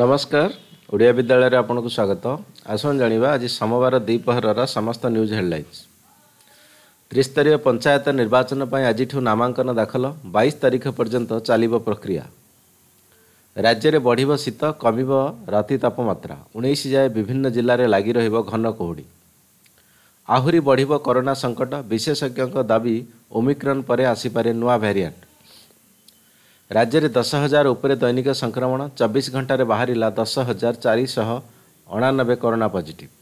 ନମସ୍କାର ଓଡ଼ିଆ ବିଦ୍ୟାଳୟରେ ଆପଣଙ୍କୁ ସ୍ୱାଗତ ଆସନ୍ତୁ ଜାଣିବା ଆଜି ସୋମବାର ଦ୍ୱିପହରର ସମସ୍ତ ନ୍ୟୁଜ୍ ହେଡ଼ଲାଇନ୍ସ ତ୍ରିସ୍ତରୀୟ ପଞ୍ଚାୟତ ନିର୍ବାଚନ ପାଇଁ ଆଜିଠୁ ନାମାଙ୍କନ ଦାଖଲ ବାଇଶ ତାରିଖ ପର୍ଯ୍ୟନ୍ତ ଚାଲିବ ପ୍ରକ୍ରିୟା ରାଜ୍ୟରେ ବଢ଼ିବ ଶୀତ କମିବ ରାତି ତାପମାତ୍ରା ଉଣେଇଶ ଯାଏ ବିଭିନ୍ନ ଜିଲ୍ଲାରେ ଲାଗି ରହିବ ଘନ କୁହୁଡ଼ି ଆହୁରି ବଢ଼ିବ କରୋନା ସଙ୍କଟ ବିଶେଷଜ୍ଞଙ୍କ ଦାବି ଓମିକ୍ରନ୍ ପରେ ଆସିପାରେ ନୂଆ ଭାରିଏଣ୍ଟ ରାଜ୍ୟରେ ଦଶ ହଜାର ଉପରେ ଦୈନିକ ସଂକ୍ରମଣ ଚବିଶ ଘଣ୍ଟାରେ ବାହାରିଲା ଦଶ ହଜାର ଚାରିଶହ ଅଣାନବେ କରୋନା ପଜିଟିଭ୍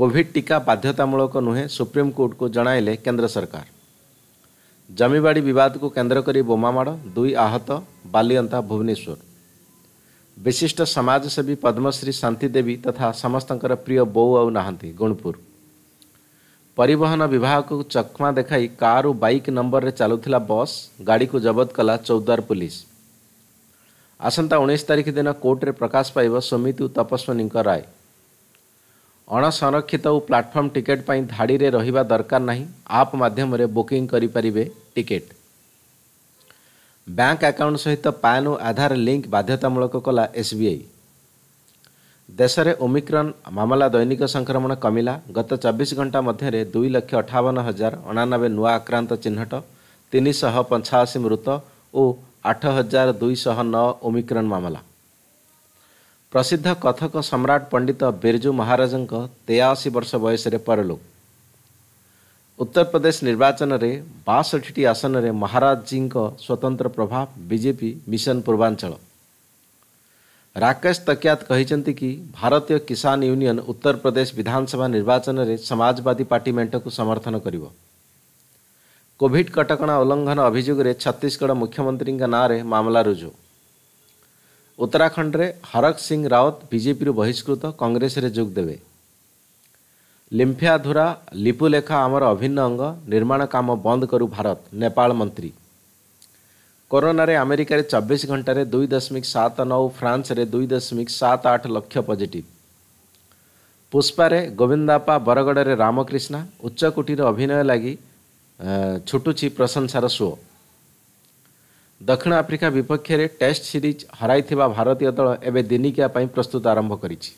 କୋଭିଡ୍ ଟିକା ବାଧ୍ୟତାମୂଳକ ନୁହେଁ ସୁପ୍ରିମକୋର୍ଟକୁ ଜଣାଇଲେ କେନ୍ଦ୍ର ସରକାର ଜମିବାଡ଼ି ବିବାଦକୁ କେନ୍ଦ୍ର କରି ବୋମାମାଡ଼ ଦୁଇ ଆହତ ବାଲିଅନ୍ତା ଭୁବନେଶ୍ୱର ବିଶିଷ୍ଟ ସମାଜସେବୀ ପଦ୍ମଶ୍ରୀ ଶାନ୍ତି ଦେବୀ ତଥା ସମସ୍ତଙ୍କର ପ୍ରିୟ ବୋଉ ଆଉ ନାହାନ୍ତି ଗୁଣପୁର ପରିବହନ ବିଭାଗକୁ ଚକମା ଦେଖାଇ କାର୍ ଓ ବାଇକ୍ ନମ୍ବରରେ ଚାଲୁଥିଲା ବସ୍ ଗାଡ଼ିକୁ ଜବତ କଲା ଚୌଦ୍ୱାର ପୁଲିସ୍ ଆସନ୍ତା ଉଣେଇଶ ତାରିଖ ଦିନ କୋର୍ଟରେ ପ୍ରକାଶ ପାଇବ ସୁମିତ ତପସ୍ୱିନୀଙ୍କ ରାୟ ଅଣସଂରକ୍ଷିତ ଓ ପ୍ଲାଟଫର୍ମ ଟିକେଟ୍ ପାଇଁ ଧାଡ଼ିରେ ରହିବା ଦରକାର ନାହିଁ ଆପ୍ ମାଧ୍ୟମରେ ବୁକିଂ କରିପାରିବେ ଟିକେଟ୍ ବ୍ୟାଙ୍କ ଆକାଉଣ୍ଟ ସହିତ ପ୍ୟାନ୍ ଓ ଆଧାର ଲିଙ୍କ୍ ବାଧ୍ୟତାମୂଳକ କଲା ଏସ୍ବିଆଇ ଦେଶରେ ଓମିକ୍ରନ୍ ମାମଲା ଦୈନିକ ସଂକ୍ରମଣ କମିଲା ଗତ ଚବିଶ ଘଣ୍ଟା ମଧ୍ୟରେ ଦୁଇ ଲକ୍ଷ ଅଠାବନ ହଜାର ଅଣାନବେ ନୂଆ ଆକ୍ରାନ୍ତ ଚିହ୍ନଟ ତିନିଶହ ପଞ୍ଚାଅଶୀ ମୃତ ଓ ଆଠ ହଜାର ଦୁଇଶହ ନଅ ଓମିକ୍ରନ୍ ମାମଲା ପ୍ରସିଦ୍ଧ କଥକ ସମ୍ରାଟ ପଣ୍ଡିତ ବିର୍ଜୁ ମହାରାଜଙ୍କ ତେୟାଅଶୀ ବର୍ଷ ବୟସରେ ପରଲୋକ ଉତ୍ତରପ୍ରଦେଶ ନିର୍ବାଚନରେ ବାଷଠିଟି ଆସନରେ ମହାରାଜଜୀଙ୍କ ସ୍ୱତନ୍ତ୍ର ପ୍ରଭାବ ବିଜେପି ମିଶନ ପୂର୍ବାଞ୍ଚଳ ରାକେଶ ତକିଆତ କହିଛନ୍ତି କି ଭାରତୀୟ କିଷାନ ୟୁନିୟନ ଉତ୍ତରପ୍ରଦେଶ ବିଧାନସଭା ନିର୍ବାଚନରେ ସମାଜବାଦୀ ପାର୍ଟି ମେଣ୍ଟକୁ ସମର୍ଥନ କରିବ କୋଭିଡ କଟକଣା ଉଲ୍ଲଂଘନ ଅଭିଯୋଗରେ ଛତିଶଗଡ଼ ମୁଖ୍ୟମନ୍ତ୍ରୀଙ୍କ ନାଁରେ ମାମଲା ରୁଜୁ ଉତ୍ତରାଖଣ୍ଡରେ ହରକ ସିଂ ରାଓ୍ୱତ ବିଜେପିରୁ ବହିଷ୍କୃତ କଂଗ୍ରେସରେ ଯୋଗ ଦେବେ ଲିମ୍ଫିଆଧୁରା ଲିପୁଲେଖା ଆମର ଅଭିନ୍ନ ଅଙ୍ଗ ନିର୍ମାଣ କାମ ବନ୍ଦ କରୁ ଭାରତ ନେପାଳ ମନ୍ତ୍ରୀ କରୋନାରେ ଆମେରିକାରେ ଚବିଶ ଘଣ୍ଟାରେ ଦୁଇ ଦଶମିକ ସାତ ନଅ ଫ୍ରାନ୍ସରେ ଦୁଇ ଦଶମିକ ସାତ ଆଠ ଲକ୍ଷ ପଜିଟିଭ୍ ପୁଷ୍ପାରେ ଗୋବିନ୍ଦାପା ବରଗଡ଼ରେ ରାମକ୍ରିଷ୍ଣା ଉଚ୍ଚକୋଟୀର ଅଭିନୟ ଲାଗି ଛୁଟୁଛି ପ୍ରଶଂସାର ସୁଅ ଦକ୍ଷିଣ ଆଫ୍ରିକା ବିପକ୍ଷରେ ଟେଷ୍ଟ ସିରିଜ୍ ହରାଇଥିବା ଭାରତୀୟ ଦଳ ଏବେ ଦିନିକିଆ ପାଇଁ ପ୍ରସ୍ତୁତ ଆରମ୍ଭ କରିଛି